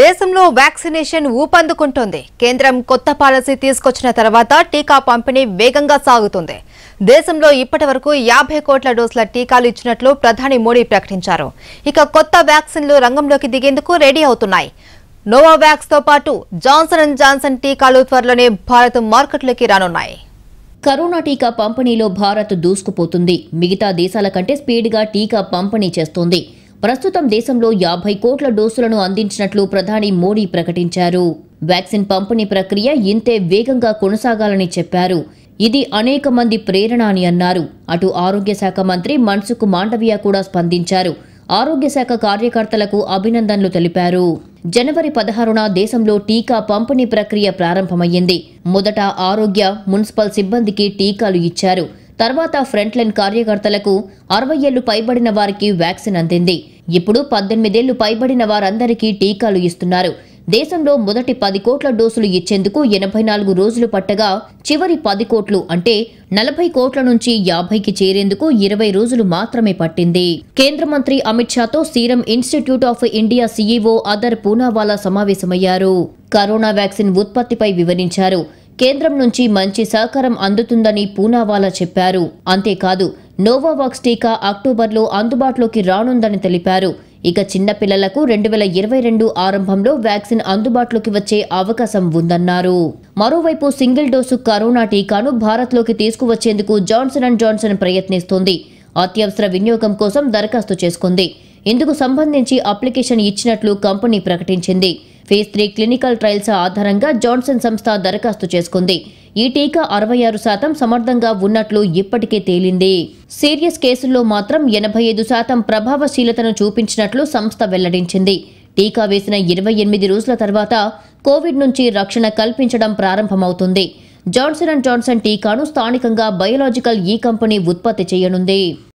దేశంలో వ్యాక్సినేషన్ ఊపందుకుంటోంది కేంద్రం కొత్త పాలసీ తీసుకొచ్చిన తర్వాత టీకా పంపిణీ వేగంగా సాగుతుంది దేశంలో ఇప్పటి వరకు యాభై కోట్ల డోసుల టీకాలు ఇచ్చినట్లు ప్రధాని మోడీ ప్రకటించారు ఇక కొత్త వ్యాక్సిన్లు రంగంలోకి దిగేందుకు రెడీ అవుతున్నాయి నోవావ్యాక్స్ తో పాటు జాన్సన్ అండ్ జాన్సన్ టీకాలు త్వరలోనే భారత్ మార్కెట్లోకి రానున్నాయి కరోనా టీకా పంపిణీలో భారత్ దూసుకుపోతుంది మిగతా దేశాల కంటే స్పీడ్గా టీకా పంపిణీ చేస్తోంది ప్రస్తుతం దేశంలో యాభై కోట్ల డోసులను అందించినట్లు ప్రధాని మోడీ ప్రకటించారు వ్యాక్సిన్ పంపిణీ ప్రక్రియ ఇంతే వేగంగా కొనసాగాలని చెప్పారు ఇది అనేక మంది ప్రేరణ అని అన్నారు అటు ఆరోగ్య శాఖ మంత్రి మన్సుఖ్ మాండవియ కూడా స్పందించారు ఆరోగ్య శాఖ కార్యకర్తలకు అభినందనలు తెలిపారు జనవరి పదహారున దేశంలో టీకా పంపిణీ ప్రక్రియ ప్రారంభమైంది మొదట ఆరోగ్య మున్సిపల్ సిబ్బందికి టీకాలు ఇచ్చారు తర్వాత ఫ్రంట్లైన్ కార్యకర్తలకు అరవై ఏళ్లు పైబడిన వారికి వ్యాక్సిన్ అందింది ఇప్పుడు పద్దెనిమిదేళ్లు పైబడిన వారందరికీ టీకాలు ఇస్తున్నారు దేశంలో మొదటి పది కోట్ల డోసులు ఇచ్చేందుకు ఎనభై నాలుగు రోజులు పట్టగా చివరి పది కోట్లు అంటే నలభై కోట్ల నుంచి యాభైకి చేరేందుకు ఇరవై రోజులు మాత్రమే పట్టింది కేంద్ర మంత్రి అమిత్ షాతో Serum Institute of India CEO Adar Poonawalla సమావేశమయ్యారు కరోనా వ్యాక్సిన్ ఉత్పత్తిపై వివరించారు కేంద్రం నుంచి మంచి సహకారం అందుతుందని పూనావాలా చెప్పారు అంతేకాదు నోవావాక్స్ టీకా అక్టోబర్లో అందుబాటులోకి రానుందని తెలిపారు ఇక చిన్నపిల్లలకు రెండు వేల ఇరవై రెండు ఆరంభంలో వ్యాక్సిన్ అందుబాటులోకి వచ్చే అవకాశం ఉందన్నారు మరోవైపు సింగిల్ డోసు కరోనా టీకాను భారత్లోకి తీసుకువచ్చేందుకు జాన్సన్ అండ్ జాన్సన్ ప్రయత్నిస్తోంది అత్యవసర వినియోగం కోసం దరఖాస్తు చేసుకుంది ఇందుకు సంబంధించి అప్లికేషన్ ఇచ్చినట్లు కంపెనీ ప్రకటించింది ఫేజ్ త్రీ క్లినికల్ ట్రయల్స్ ఆధారంగా జాన్సన్ సంస్థ దరఖాస్తు చేసుకుంది ఈ టీకా అరవై ఆరు శాతం సమర్థంగా ఉన్నట్లు ఇప్పటికే తేలింది సీరియస్ కేసుల్లో మాత్రం ఎనభై ఐదు శాతం ప్రభావశీలతను చూపించినట్లు సంస్థ వెల్లడించింది టీకా వేసిన ఇరవై ఎనిమిది రోజుల తర్వాత కోవిడ్ నుంచి రక్షణ కల్పించడం ప్రారంభమవుతుంది జాన్సన్ అండ్ జాన్సన్ టీకాను స్థానికంగా బయోలాజికల్ ఈ కంపెనీ ఉత్పత్తి చేయనుంది